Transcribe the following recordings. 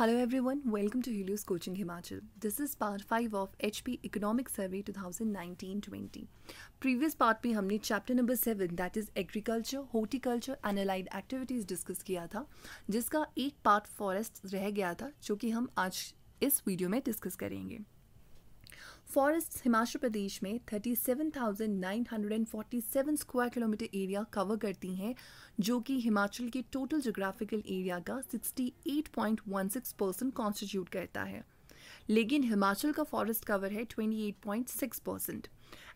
Hello every one welcome to Helios coaching Himachal this is part five of H P economic survey two thousand nineteen twenty previous part में हमने chapter number seven that is agriculture horticulture and allied activities discuss किया था जिसका एक part forest रह गया था जो कि हम आज इस वीडियो में डिस्कस करेंगे फॉरेस्ट हिमाचल प्रदेश में 37,947 स्क्वायर किलोमीटर एरिया कवर करती हैं जो कि हिमाचल के टोटल जोग्राफिकल एरिया का 68.16 परसेंट कॉन्स्टिट्यूट करता है लेकिन हिमाचल का फॉरेस्ट कवर है 28.6 percent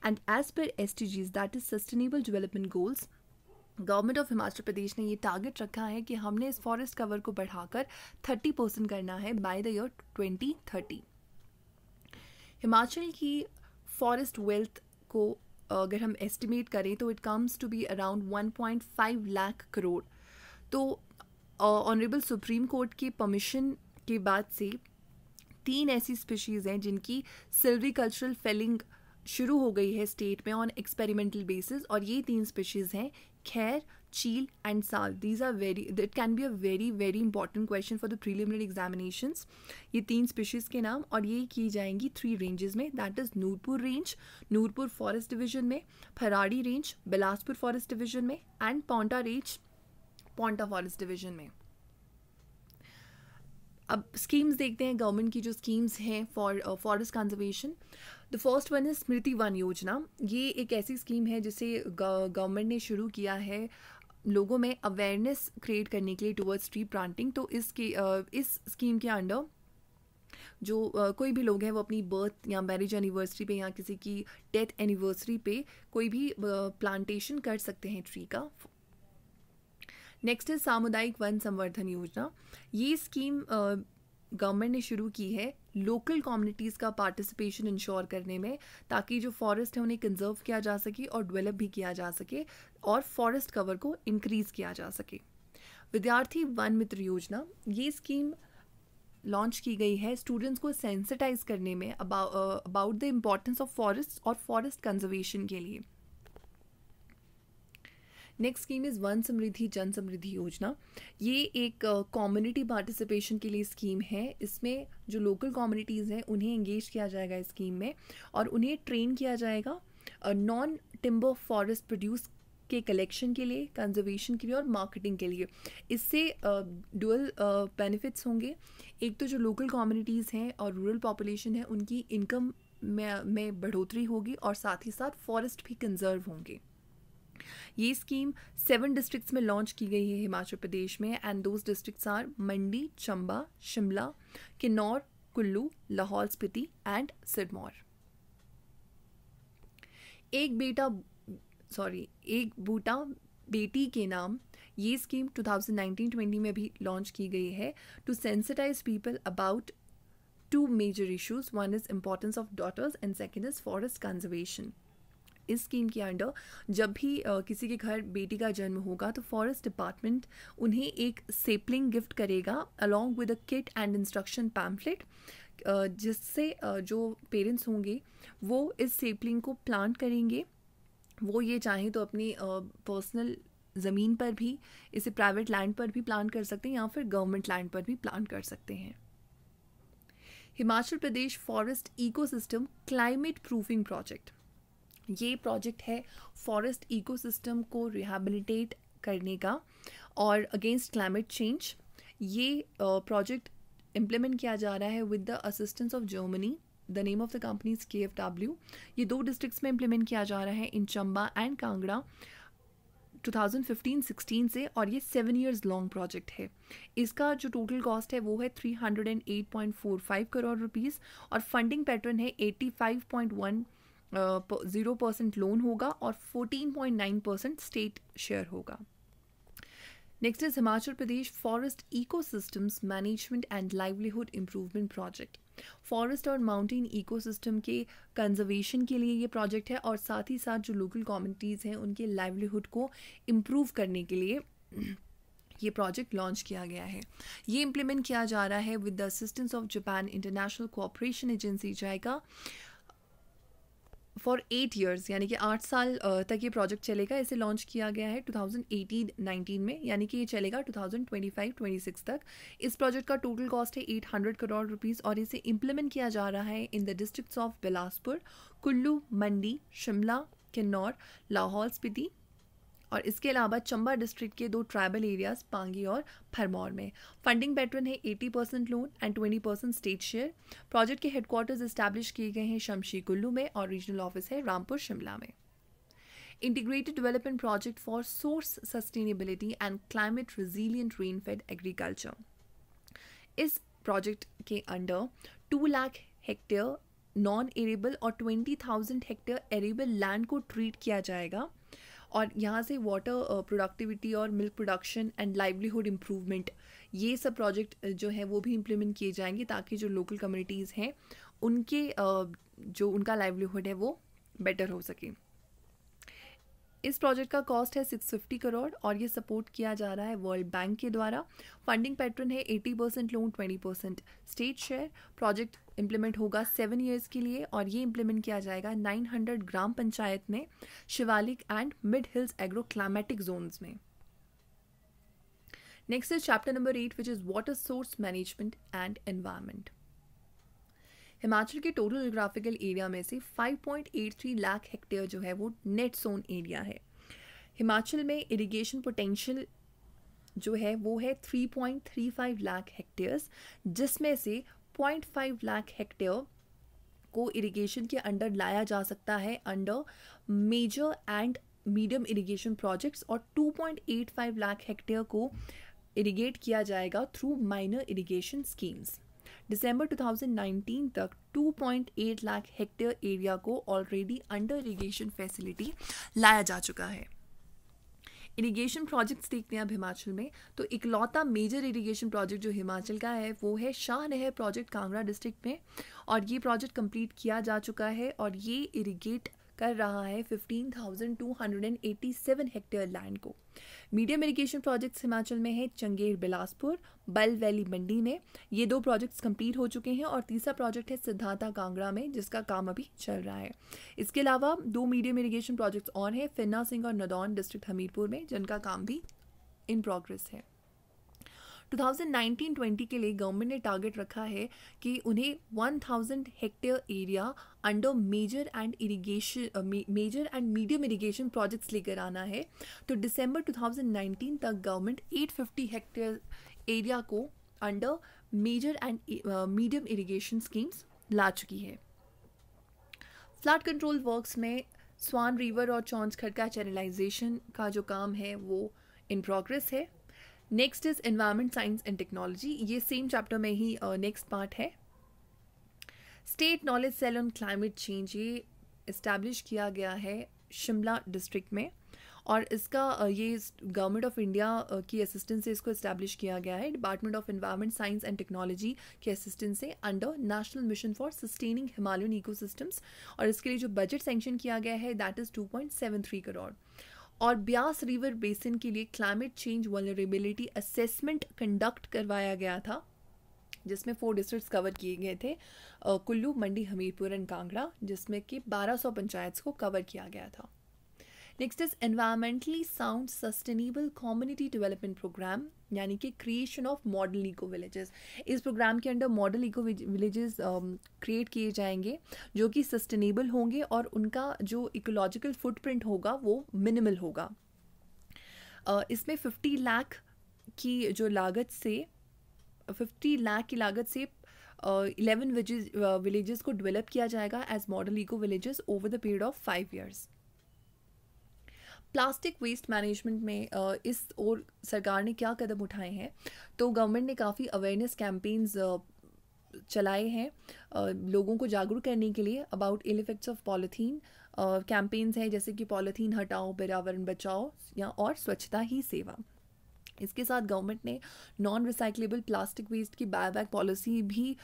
and as per S D Gs that is sustainable development goals government of Himachal Pradesh ने ये टारगेट रखा है कि हमने इस फॉरेस्ट कवर को बढ़ाकर 30 परसेंट करना है बाय द ईयर 2030 हिमाचल की फॉरेस्ट वेल्थ को अगर हम एस्टिमेट करें तो it comes to be around 1.5 lakh crore तो ऑनरेबल सुप्रीम कोर्ट के परमिशन के बाद से तीन ऐसी स्पीशीज़ हैं जिनकी कल्चरल फेलिंग शुरू हो गई है स्टेट में ऑन एक्सपेरिमेंटल बेसिस और ये तीन स्पीशीज़ हैं खैर cheel and sal these are very it can be a very very important question for the preliminary examinations ये तीन species के नाम और ये की जाएंगी three ranges में that is Nurpur range Nurpur forest division में फराड़ी range बिलासपुर forest division में and Paonta range Paonta forest division में अब स्कीम्स देखते हैं गवर्नमेंट की जो स्कीम्स हैं for forest conservation the first one है स्मृति वन योजना ये एक ऐसी स्कीम है जिसे गवर्नमेंट ने शुरू किया है लोगों में अवेयरनेस क्रिएट करने के लिए टूवर्ड्स ट्री प्लांटिंग तो इसके इस स्कीम के अंडर जो कोई भी लोग हैं वो अपनी बर्थ या मैरिज एनिवर्सरी पे या किसी की डेथ एनिवर्सरी पे कोई भी प्लांटेशन कर सकते हैं ट्री का नेक्स्ट है सामुदायिक वन संवर्धन योजना ये स्कीम गवर्नमेंट ने शुरू की है लोकल कम्युनिटीज़ का पार्टिसिपेशन इंश्योर करने में ताकि जो फॉरेस्ट है उन्हें कंजर्व किया जा सके और डेवलप भी किया जा सके और फॉरेस्ट कवर को इंक्रीज़ किया जा सके विद्यार्थी वन मित्र योजना ये स्कीम लॉन्च की गई है स्टूडेंट्स को सेंसिटाइज करने में about the importance of forest और फॉरेस्ट कंजर्वेशन के लिए next scheme is Van Samriddhi Jan Samriddhi योजना ये एक कम्युनिटी पार्टिसिपेशन के लिए स्कीम है इसमें जो लोकल कम्युनिटीज़ हैं उन्हें इंगेज किया जाएगा इस स्कीम में और उन्हें ट्रेन किया जाएगा नॉन टिम्बर फॉरेस्ट प्रोड्यूस के कलेक्शन के लिए कंजर्वेशन के लिए और मार्केटिंग के लिए इससे डुअल बेनिफिट्स होंगे एक तो जो लोकल कम्युनिटीज़ हैं और रूरल पॉपुलेशन है उनकी इनकम में में बढ़ोतरी होगी और साथ ही साथ फॉरेस्ट भी कंजर्व होंगे ये स्कीम सेवन डिस्ट्रिक्ट्स में लॉन्च की गई है हिमाचल प्रदेश में and those districts are Mandi Chamba Shimla Kinnaur Kullu Lahaul Spiti and Sirmaur एक बेटा सॉरी एक बूटा बेटी के नाम ये स्कीम 2019-20 में भी लॉन्च की गई है to sensitize people about two major issues one is importance of daughters and second is forest conservation इस स्कीम के अंडर जब भी किसी के घर बेटी का जन्म होगा तो फॉरेस्ट डिपार्टमेंट उन्हें एक सेपलिंग गिफ्ट करेगा along with a kit and instruction pamphlet जिससे जो पेरेंट्स होंगे वो इस सेपलिंग को प्लांट करेंगे वो ये चाहें तो अपनी पर्सनल ज़मीन पर भी इसे प्राइवेट लैंड पर भी प्लान कर सकते हैं या फिर गवर्नमेंट लैंड पर भी प्लान कर सकते हैं Himachal Pradesh forest ecosystem climate proofing project ये प्रोजेक्ट है फॉरेस्ट इकोसिस्टम को रिहेबिलिटेट करने का और अगेंस्ट क्लाइमेट चेंज ये प्रोजेक्ट इम्प्लीमेंट किया जा रहा है with the assistance of Germany the name of the companies K F W ये दो डिस्ट्रिक्ट्स में इम्प्लीमेंट किया जा रहा है इन चंबा एंड कांगड़ा 2015-16 से और ये सेवन ईयर्स लॉन्ग प्रोजेक्ट है इसका जो टोटल कॉस्ट है वो है 308.45 करोड़ रुपीस और फंडिंग पैटर्न है 85.1 ज़ीरो परसेंट लोन होगा और fourteen point nine percent state share होगा next is Himachal Pradesh forest systems management and livelihood improvement project forest और माउंटेन सिस्टम के कंजर्वेशन के लिए ये प्रोजेक्ट है और साथ ही साथ जो लोकल कम्युनिटीज़ हैं उनके लाइवलीहुड को इम्प्रूव करने के लिए ये प्रोजेक्ट लॉन्च किया गया है ये इम्प्लीमेंट किया जा रहा है with the assistance of Japan International Cooperation Agency जाएगा फॉर एट ईयर्स यानी कि आठ साल तक ये प्रोजेक्ट चलेगा इसे लॉन्च किया गया है 2018-19 में यानी कि ये चलेगा 2025-26 तक इस प्रोजेक्ट का टोटल कॉस्ट है 800 करोड़ रुपीस और इसे इम्प्लीमेंट किया जा रहा है in the districts of Bilaspur Kullu Mandi Shimla Kinnaur Lahaul Spiti और इसके अलावा चंबा डिस्ट्रिक्ट के दो ट्राइबल एरियाज पांगी और फरमौर में फंडिंग पैटर्न है 80 percent loan and 20 percent state share project के हेडक्वार्टर्स इस्टेब्लिश किए गए हैं शमशी कुल्लू में और रीजनल ऑफिस है रामपुर शिमला में development project for source sustainability and climate climate rain fed agriculture इस प्रोजेक्ट के under two lakh hectare non arable और twenty thousand hectare arable land को ट्रीट किया जाएगा और यहाँ से वाटर प्रोडक्टिविटी uh, और milk production and livelihood improvement ये सब प्रोजेक्ट uh, जो है वो भी इम्प्लीमेंट किए जाएंगे ताकि जो लोकल कम्युनिटीज़ हैं उनके uh, जो उनका लाइवलीहुड है वो बेटर हो सके इस प्रोजेक्ट का कॉस्ट है 650 करोड़ और ये सपोर्ट किया जा रहा है वर्ल्ड बैंक के द्वारा फंडिंग पैटर्न है 80 percent loan 20 percent state share project implement होगा सेवन ईयर्स के लिए और ये इम्प्लीमेंट किया जाएगा 900 ग्राम पंचायत में Shivalik and mid hills agro climatic zones में next is chapter number eight which is water source management and environment Himachal के टोटल जोग्राफिकल एरिया में से 5.83 लाख हेक्टेयर जो है वो नेट सोन एरिया है हिमाचल में इरिगेशन पोटेंशियल जो है वो है 3.35 लाख हेक्टेयर्स जिसमें से पॉइंट फाइव लाख हेक्टेयर को इरिगेशन के अंडर लाया जा सकता है under major and medium irrigation projects और 2.85 लाख हेक्टेयर को इरिगेट किया जाएगा थ्रू माइनर इरिगेशन स्कीम्स दिसंबर 2019 तक 2.8 लाख हेक्टेयर एरिया को ऑलरेडी अंडर इरिगेशन फैसिलिटी लाया जा चुका है इरिगेशन प्रोजेक्ट्स देखते हैं अब हिमाचल में तो इकलौता मेजर इरिगेशन प्रोजेक्ट जो हिमाचल का है वो है शाह नहर प्रोजेक्ट कांगड़ा डिस्ट्रिक्ट में और ये प्रोजेक्ट कंप्लीट किया जा चुका है और ये इरिगेट कर रहा है 15,287 हेक्टेयर लैंड को मीडियम इरिगेशन प्रोजेक्ट्स हिमाचल में है चंगेर बिलासपुर बल वैली मंडी में ये दो प्रोजेक्ट्स कंप्लीट हो चुके हैं और तीसरा प्रोजेक्ट है सिद्धांता कांगड़ा में जिसका काम अभी चल रहा है इसके अलावा दो मीडियम इरीगेशन प्रोजेक्ट्स और हैं फिन्ना सिंह और नदौन डिस्ट्रिक्ट हमीरपुर में जिनका काम भी इन प्रोग्रेस है 2019-20 के लिए गवर्नमेंट ने टारगेट रखा है कि उन्हें 1000 hectare area under major and irrigation major and medium irrigation projects लेकर आना है तो दिसंबर 2019 तक गवर्नमेंट 850 हेक्टेयर एरिया को under major and medium irrigation schemes ला चुकी है फ्लड कंट्रोल वर्क्स में स्वान रिवर और चौंस खड़का चैनलाइजेशन का जो काम है वो इन प्रोग्रेस है next is environment science and technology ये सेम चैप्टर में ही नेक्स्ट uh, पार्ट है state knowledge cell on climate change ये इस्टेब्लिश किया गया है शिमला डिस्ट्रिक्ट में और इसका uh, ये गवर्नमेंट ऑफ इंडिया की असिस्टेंस से इसको इस्टेब्लिश किया गया है department of environment science and technology के असिस्टेंस से under national mission for sustaining Himalayan ecosystems और इसके लिए जो बजट सेंक्शन किया गया है that is two point seven three crore और ब्यास रिवर बेसिन के लिए climate change vulnerability assessment conduct करवाया गया था जिसमें फोर डिस्ट्रिक्ट कवर किए गए थे कुल्लू मंडी हमीरपुर एंड कांगड़ा जिसमें कि 1200 पंचायत को कवर किया गया था next is environmentally sound sustainable community development programme यानी कि creation of model eco villages इस प्रोग्राम के under model eco villages create किए जाएंगे जो कि सस्टेनेबल होंगे और उनका जो इकोलॉजिकल फुटप्रिंट होगा वो मिनिमल होगा uh, इसमें फिफ्टी लाख की जो लागत से फिफ्टी लाख की लागत से इलेवन uh, विलेजेस uh, को डेवलप किया जाएगा as model eco villages over the period of five years plastic waste management में इस ओर सरकार ने क्या कदम उठाए हैं तो गवर्नमेंट ने काफ़ी अवेयरनेस कैंपेन्स चलाए हैं लोगों को जागरूक करने के लिए about ill effects of polythene campaigns हैं जैसे कि पॉलीथीन हटाओ पर्यावरण बचाओ या और स्वच्छता ही सेवा इसके साथ गवर्नमेंट ने नॉन रिसाइकलेबल प्लास्टिक वेस्ट की बैक पॉलिसी भी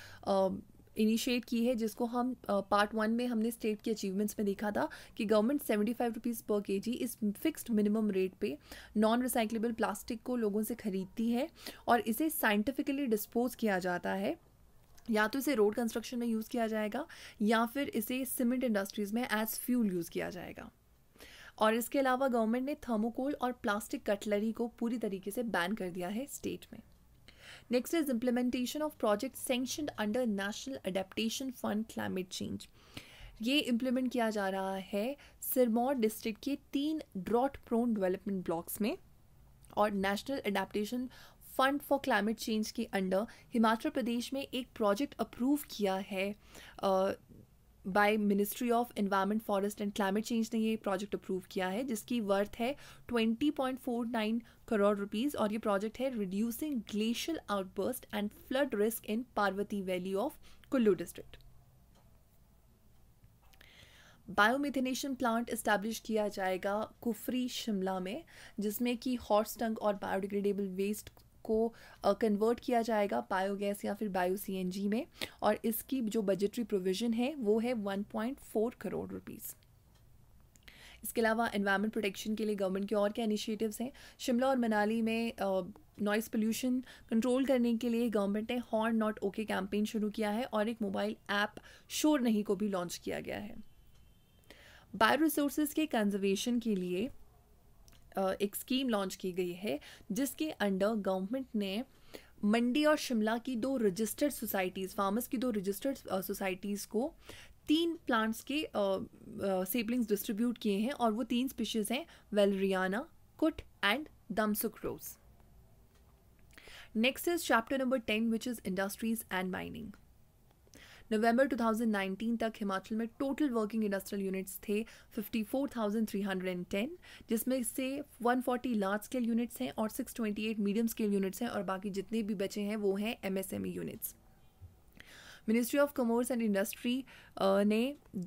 इनिशिएट की है जिसको हम पार्ट वन में हमने स्टेट के अचीवमेंट्स में देखा था कि गवर्नमेंट सेवेंटी फाइव रुपीज़ पर के जी इस फिक्स्ड मिनिमम रेट पे नॉन रिसाइकलेबल प्लास्टिक को लोगों से खरीदती है और इसे साइंटिफिकली डिस्पोज किया जाता है या तो इसे रोड कंस्ट्रक्शन में यूज़ किया जाएगा या फिर इसे सीमेंट इंडस्ट्रीज़ में एज फ्यूल यूज़ किया जाएगा और इसके अलावा गवर्नमेंट ने थर्मोकोल और प्लास्टिक कटलरी को पूरी तरीके से बैन कर दिया है स्टेट में Next is implementation of project sanctioned under National Adaptation Fund Climate Change. ये इम्प्लीमेंट किया जा रहा है सिरमौर डिस्ट्रिक्ट के तीन ड्रॉट प्रोन डेवलपमेंट ब्लॉक्स में और national adaptation fund for climate change के अंडर हिमाचल प्रदेश में एक प्रोजेक्ट अप्रूव किया है by ministry of environment forest and climate change ने ये प्रोजेक्ट अप्रूव किया है जिसकी वर्थ है 20.49 करोड़ रुपीस और ये प्रोजेक्ट है reducing glacial outburst and flood risk in Parvati valley of Kullu district biomethanation plant establish किया जाएगा कुफरी शिमला में जिसमें कि हॉर्स टंग और बायोडिग्रेडेबल वेस्ट को कन्वर्ट uh, किया जाएगा बायोगैस या फिर बायो सी में और इसकी जो बजटरी प्रोविज़न है वो है 1.4 करोड़ रुपीज़ इसके अलावा इन्वायरमेंट प्रोटेक्शन के लिए गवर्नमेंट के और क्या इनिशिएटिव्स हैं शिमला और मनाली में नॉइस पोल्यूशन कंट्रोल करने के लिए गवर्नमेंट ने हॉर्न नॉट ओके कैंपेन शुरू किया है और एक मोबाइल ऐप शोर नहीं को भी लॉन्च किया गया है बायो रिसोर्सेज के कंजर्वेशन के लिए एक स्कीम लॉन्च की गई है जिसके अंडर गवर्नमेंट ने मंडी और शिमला की दो रजिस्टर्ड सोसाइटीज़ फार्मर्स की दो रजिस्टर्ड सोसाइटीज़ को तीन प्लांट्स के सेपलिंग्स डिस्ट्रीब्यूट किए हैं और वो तीन स्पीशीज़ हैं वेलरियाना कुट and damask rose next is chapter number ten which is industries and mining November 2019 तक हिमाचल में टोटल वर्किंग इंडस्ट्रियल यूनिट्स थे 54,310 जिसमें से 140 लार्ज स्केल यूनिट्स हैं और 628 मीडियम स्केल यूनिट्स हैं और बाकी जितने भी बचे हैं वो हैं MSME units ministry of commerce and industry ने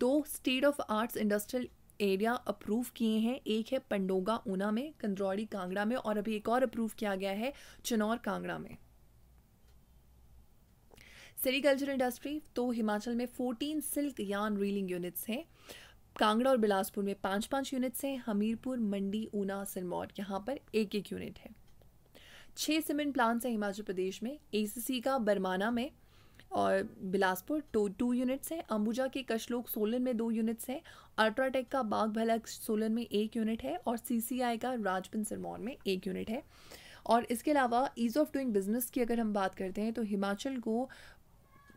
दो state of arts industrial area approve किए हैं एक है पंडोगा ऊना में कंद्रौड़ी कांगड़ा में और अभी एक और अप्रूव किया गया है चनौर कांगड़ा में सेरिकल्चर इंडस्ट्री तो हिमाचल में 14 सिल्क यान रीलिंग यूनिट्स हैं कांगड़ा और बिलासपुर में पाँच पाँच यूनिट्स हैं हमीरपुर मंडी ऊना सिरमौर यहाँ पर एक एक यूनिट है छः सीमेंट प्लांट्स हैं हिमाचल प्रदेश में ए का बरमाना में और बिलासपुर टू टू यूनिट्स हैं अंबुजा के कशलोक सोलन में दो यूनिट्स हैं अल्ट्राटेक का बाग भलक सोलन में एक यूनिट है और सी का राजपिन सिरमौर में एक यूनिट है और इसके अलावा ईज़ ऑफ डूइंग बिजनेस की अगर हम बात करते हैं तो हिमाचल को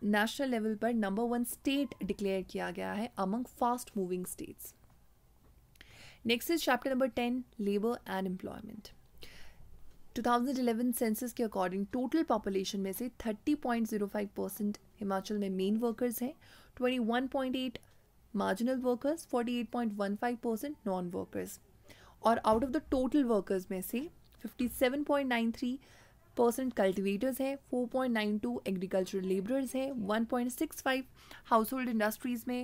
नेशनल लेवल पर नंबर वन स्टेट डिक्लेयर किया गया है among fast moving states next is chapter number ten labour and employment 2011 census के अकॉर्डिंग टोटल पॉपुलेशन में से 30.05 परसेंट हिमाचल में मेन वर्कर्स हैं 21.8 marginal workers 48.15 percent non workers और out of the total workers में से 57.93 परसेंट कल्टिवेटर्स है 4.92 agricultural labourers है 1.65 हाउस होल्ड इंडस्ट्रीज़ में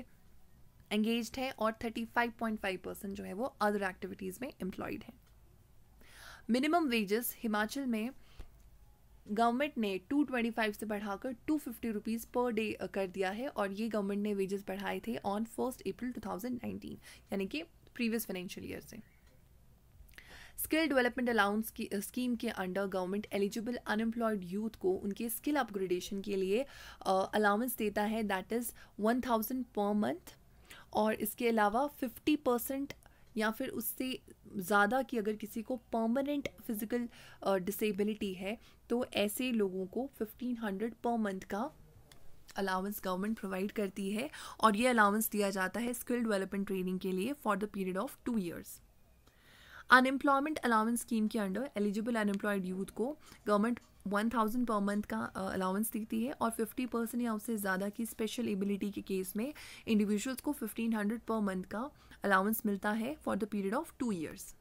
एंगेज है और 35.5 परसेंट जो है वो अदर एक्टिविटीज़ में एम्प्लॉयड है मिनिमम वेजेस हिमाचल में गवर्नमेंट ने 225 से बढ़ाकर 250 फिफ्टी रुपीज़ पर डे कर दिया है और ये गवर्नमेंट ने वेजेस बढ़ाए थे ऑन फर्स्ट अप्रैल 2019 यानी कि प्रीवियस फाइनेंशियल ईयर से स्किल डेवलपमेंट अलाउंस की स्कीम के under government eligible unemployed youth को उनके स्किल अपग्रेडेशन के लिए अलाउंस देता है that is one thousand per month और इसके अलावा फिफ्टी परसेंट या फिर उससे ज़्यादा कि अगर किसी को परमानेंट फिज़िकल डिसेबिलिटी है तो ऐसे लोगों को फिफ्टीन हंड्रेड पर मंथ का अलाउंस गवर्नमेंट प्रोवाइड करती है और ये अलाउंस दिया जाता है स्किल डेवलपमेंट ट्रेनिंग के लिए for the period of two years unemployment allowance scheme के अंडर एलिजिबल अनएम्प्लॉयड यूथ को government one thousand per month का अलाउंस uh, देती है और फिफ्टी परसेंट या उससे ज़्यादा की स्पेशल एबिलिटी के केस में इंडिविजुअल्स को फिफ्टीन हंड्रेड पर मंथ का अलाउंस मिलता है for the period of two years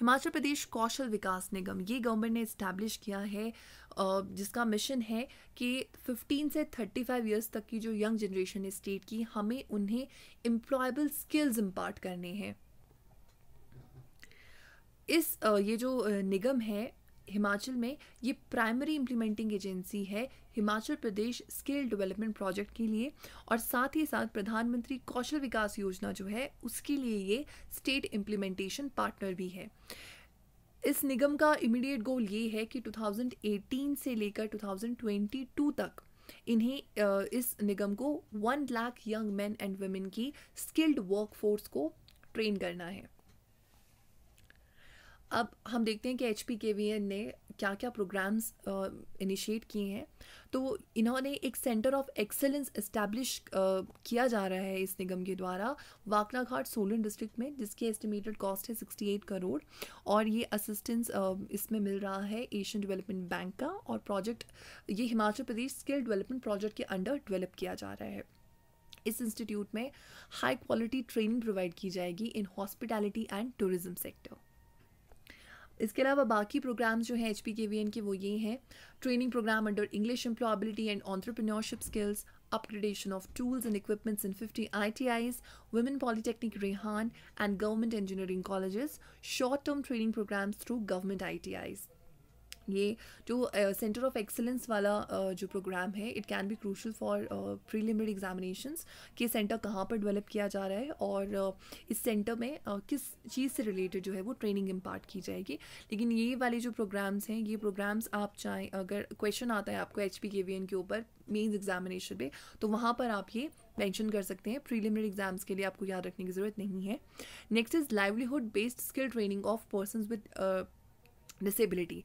Himachal Pradesh Kaushal Vikas Nigam ये गवर्नमेंट ने इस्टेब्लिश किया है uh, जिसका मिशन है कि 15 से 35 ईयर्स तक की जो यंग जनरेशन है स्टेट की हमें उन्हें एम्प्लॉयबल स्किल्स इम्पार्ट करने हैं इस ये जो निगम है हिमाचल में ये प्राइमरी इम्प्लीमेंटिंग एजेंसी है Himachal Pradesh skill development project के लिए और साथ ही साथ प्रधानमंत्री कौशल विकास योजना जो है उसके लिए ये स्टेट इम्प्लीमेंटेशन पार्टनर भी है इस निगम का इमीडिएट गोल ये है कि 2018 से लेकर 2022 तक इन्हें इस निगम को one lakh young men and women की स्किल्ड वर्कफोर्स को ट्रेन करना है अब हम देखते हैं कि H P K V N ने क्या क्या प्रोग्राम्स इनिशिएट किए हैं तो इन्होंने एक सेंटर ऑफ एक्सेलेंस इस्टेब्लिश किया जा रहा है इस निगम के द्वारा वाकना घाट सोलन डिस्ट्रिक्ट में जिसकी एस्टिमेटेड कॉस्ट है 68 करोड़ और ये असिस्टेंस इसमें मिल रहा है एशियन डेवलपमेंट बैंक का और प्रोजेक्ट ये Himachal Pradesh skill development project के अंडर डेवलप किया जा रहा है इस इंस्टीट्यूट में हाई क्वालिटी ट्रेनिंग प्रोवाइड की जाएगी in hospitality and tourism sector इसके अलावा बाकी प्रोग्राम्स जो हैं H P K V N के वो यही हैं training programme under English employability and entrepreneurship skills upgradation of tools and equipments in fifty I T Is women polytechnic Rehan and government engineering colleges short term training programmes through government I T Is ये जो centre of excellence वाला uh, जो programme है it can be crucial for preliminary examinations कि centre कहाँ पर develop किया जा रहा है और uh, इस सेंटर में uh, किस चीज़ से रिलेटेड जो है वो ट्रेनिंग इम्पार्ट की जाएगी लेकिन ये वाले जो प्रोग्राम्स हैं ये प्रोग्राम्स आप चाहें अगर क्वेश्चन आता है आपको H P K V N के ऊपर मेन्स एग्जामिनेशन पे तो वहाँ पर आप ये मेंशन कर सकते हैं प्रीलिमिनरी एग्जाम्स के लिए आपको याद रखने की ज़रूरत नहीं है next is livelihood based skill training of person with disability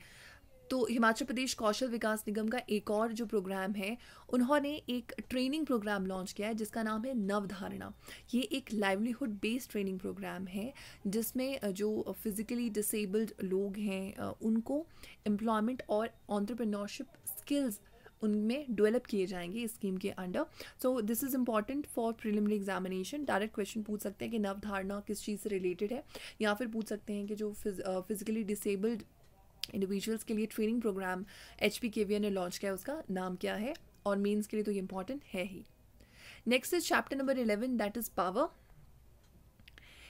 तो हिमाचल प्रदेश कौशल विकास निगम का एक और जो प्रोग्राम है उन्होंने एक ट्रेनिंग प्रोग्राम लॉन्च किया है जिसका नाम है नवधारणा ये एक लाइवलीहुड बेस्ड ट्रेनिंग प्रोग्राम है जिसमें जो फिज़िकली डिसेबल्ड लोग हैं उनको एम्प्लॉयमेंट और ऑन्टरप्रनोरशिप स्किल्स उनमें डेवलप किए जाएंगे इस स्कीम के under so this is important for preliminary examination direct question पूछ सकते हैं कि नवधारणा किस चीज़ से रिलेटेड है या फिर पूछ सकते हैं कि जो फिज़िकली डिसेबल्ड इंडिविजुअल्स के लिए training programme H P K V ने लॉन्च किया उसका नाम क्या है और मीन्स के लिए तो ये इंपॉर्टेंट है ही next is chapter number eleven that is power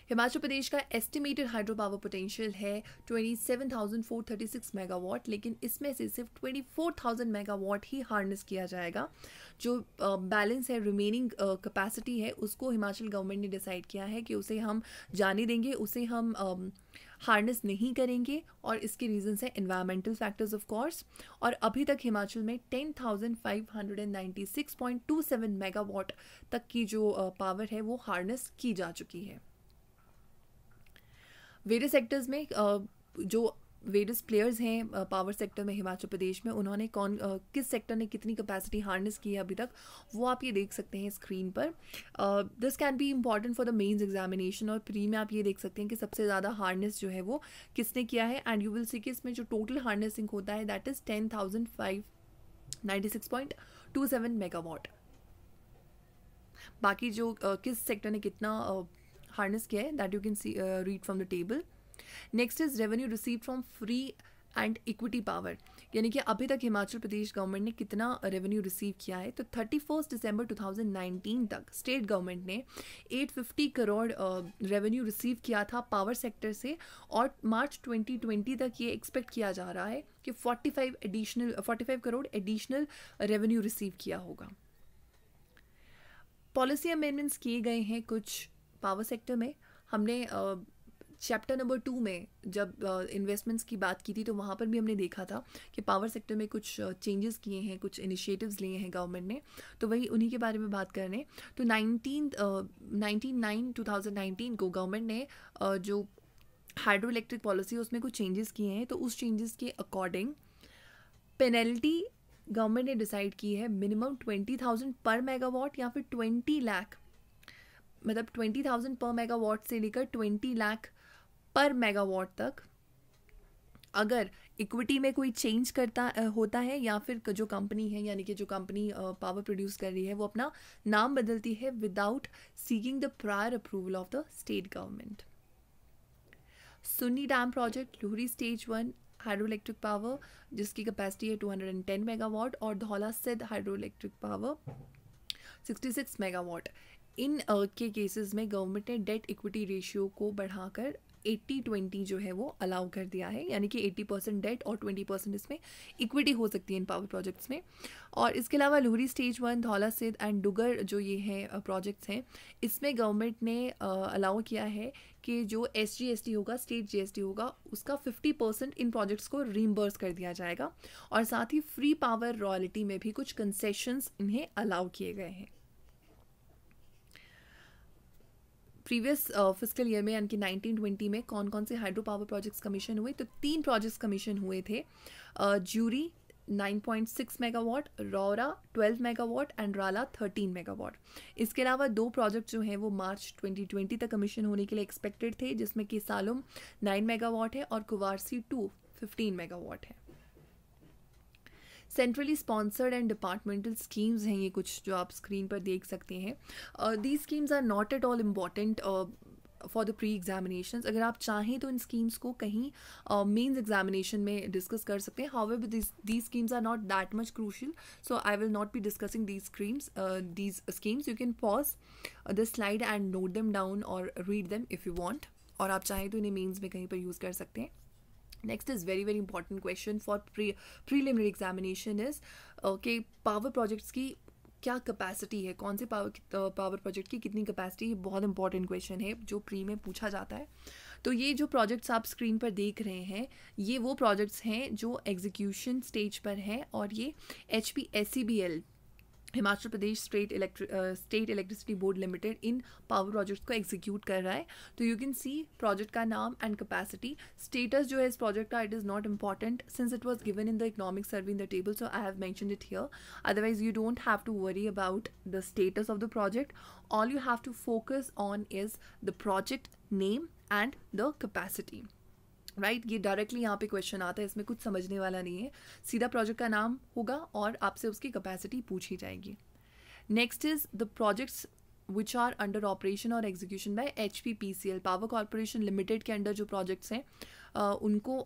Himachal Pradesh का एस्टिमेटेड हाइड्रो पावर पोटेंशियल है 27,436 मेगावाट लेकिन इसमें से सिर्फ 24,000 मेगावाट ही हार्नेस किया जाएगा जो बैलेंस uh, है रिमेनिंग कैपेसिटी uh, है उसको हिमाचल गवर्नमेंट ने डिसाइड किया है कि उसे हम जाने देंगे उसे हम uh, हार्नेस नहीं करेंगे और इसके रीजन्स हैं इन्वायरमेंटल फैक्टर्स ऑफ कोर्स और अभी तक हिमाचल में 10,596.27 मेगावाट तक की जो पावर है वो हार्नेस की जा चुकी है वेरियस सेक्टर्स में जो वेरियस प्लेयर्स हैं पावर सेक्टर में हिमाचल प्रदेश में उन्होंने कौन आ, किस सेक्टर ने कितनी कैपेसिटी हार्नेस की है अभी तक वो आप ये देख सकते हैं स्क्रीन पर this can be important for the mains examination और प्री में आप ये देख सकते हैं कि सबसे ज़्यादा हार्नेस जो है वो किसने किया है एंड यू विल सी कि इसमें जो टोटल हार्नेसिंग होता है that is ten thousand five ninety six point two seven megawatt बाकी जो uh, किस सेक्टर ने कितना हार्नेस किया है that you can see read from the table next is revenue receive from free and equity power यानी कि अभी तक हिमाचल प्रदेश गवर्नमेंट ने कितना रेवेन्यू रिसीव किया है तो थर्टी फर्स्ट दिसंबर नाइनटीन तक स्टेट गवर्नमेंट ने eight fifty crore revenue receive किया था पावर सेक्टर से और मार्च ट्वेंटी ट्वेंटी तक ये एक्सपेक्ट किया जा रहा है कि forty five additional five crore additional revenue receive किया होगा पॉलिसी अमेंडमेंट्स किए गए हैं कुछ पावर सेक्टर में हमने uh, चैप्टर नंबर टू में जब इन्वेस्टमेंट्स की बात की थी तो वहाँ पर भी हमने देखा था कि पावर सेक्टर में कुछ चेंजेस किए हैं कुछ इनिशिएटिव्स लिए हैं गवर्नमेंट ने तो वही उन्हीं के बारे में बात कर रहे हैं तो nineteen nineteen nine two thousand nineteen को गवर्नमेंट ने uh, जो हाइड्रो इलेक्ट्रिक पॉलिसी है उसमें कुछ चेंजेस किए हैं तो उस चेंजेस के अकॉर्डिंग पेनल्टी गवर्नमेंट ने डिसाइड की है minimum twenty thousand per megawatt या फिर ट्वेंटी लाख मतलब ट्वेंटी थाउजेंड पर मेगावाट से लेकर ट्वेंटी लाख पर मेगावाट तक अगर इक्विटी में कोई चेंज करता होता है या फिर जो कंपनी है यानी कि जो कंपनी पावर प्रोड्यूस कर रही है वो अपना नाम बदलती है without seeking the prior approval of the state government Sunni dam project Luhri stage one hydro electric power जिसकी कैपेसिटी है 210 मेगावाट और Dhaula Sidh hydro electric power 66 megawatt इन के केसेस में गवर्नमेंट ने डेट इक्विटी रेशियो को बढ़ाकर एट्टी ट्वेंटी जो है वो अलाउ कर दिया है यानी कि एट्टी परसेंट डेट और ट्वेंटी परसेंट इसमें इक्विटी हो सकती है इन पावर प्रोजेक्ट्स में और इसके अलावा लोहरी स्टेज वन धौला सिद्ध एंड डुगर जो ये हैं प्रोजेक्ट्स हैं इसमें गवर्नमेंट ने अलाउ किया है कि जो एस जी एस टी होगा स्टेट जी एस टी होगा उसका फिफ्टी परसेंट इन प्रोजेक्ट्स को रीमबर्स कर दिया जाएगा और साथ ही फ्री पावर रॉयल्टी में भी कुछ कंसेशंस इन्हें अलाउ किए गए हैं प्रीवियस फिस्कल ईयर में यानी कि नाइनटीन ट्वेंटी में कौन कौन से हाइड्रो पावर प्रोजेक्ट्स कमीशन हुए तो तीन प्रोजेक्ट्स कमीशन हुए थे nine uh, 9.6 megawatt Raura twelve megawatt and Rala thirteen megawatt इसके अलावा दो प्रोजेक्ट जो हैं वो मार्च 2020 तक कमीशन होने के लिए एक्सपेक्टेड थे जिसमें कि सालुम 9 मेगावाट है और कुवारसी 2 15 मेगावाट है centrally sponsored and departmental schemes हैं ये कुछ जो आप स्क्रीन पर देख सकते हैं the schemes are not at all important for the pre examination अगर आप चाहें तो इन स्कीम्स को कहीं मेन्स uh, एग्जामिनेशन में डिस्कस कर सकते हैं however these schemes are not that much crucial so I will not be discussing these schemes these schemes you can pause the slide and note them down और read them if you want और आप चाहें तो इन्हें mains में कहीं पर use कर सकते हैं next is very very important question for pre preliminary examination is के पावर प्रोजेक्ट्स की क्या कैपेसिटी है कौन से पावर पावर प्रोजेक्ट की कितनी कैपेसिटी है बहुत इंपॉर्टेंट क्वेश्चन है जो प्री में पूछा जाता है तो ये जो प्रोजेक्ट्स आप स्क्रीन पर देख रहे हैं ये वो प्रोजेक्ट्स हैं जो एग्जीक्यूशन स्टेज पर हैं और ये H P S E B L Himachal Pradesh state state electricity board limited इन पावर प्रोजेक्ट्स को एग्जीक्यूट कर रहा है तो यू कैन सी प्रोजेक्ट का नाम एंड कैपेसिटी स्टेटस जो है इस प्रोजेक्ट का it is not important since it was given in the economic survey in the table so I have mention it here otherwise you don't have to worry about the status of the project all you have to focus on is the project name and the capacity right right? ये directly यहाँ पे question आता है इसमें कुछ समझने वाला नहीं है सीधा प्रोजेक्ट का नाम होगा और आपसे उसकी कैपेसिटी पूछी जाएगी next is the projects which are under operation और execution by H P P C L power corporation limited के अंडर जो प्रोजेक्ट्स हैं उनको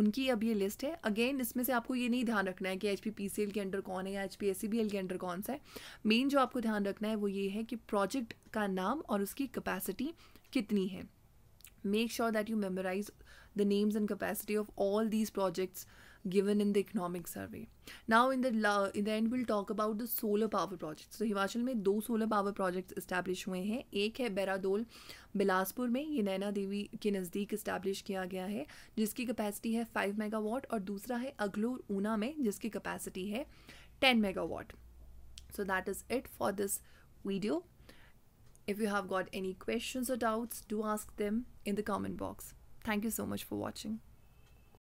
उनकी अब ये लिस्ट है अगेन इसमें से आपको ये नहीं ध्यान रखना है कि H P P C L के अंडर कौन है या H P S E B L के अंडर कौन सा है मेन जो आपको ध्यान रखना है वो ये है कि प्रोजेक्ट का नाम और उसकी कैपेसिटी कितनी है make sure that you memorize the names and capacity of all these projects given in the economic survey now in the in the end we'll talk about the solar power projects so himachal mein do solar power projects established hue hain ek hai beradol bilaspur mein ye naina devi ke nazdeek establish kiya gaya hai jiski capacity hai 5 megawatt aur dusra hai Aglor una mein jiski capacity hai 10 megawatt so that is it for this video If you have got any questions or doubts, do ask them in the comment box. Thank you so much for watching.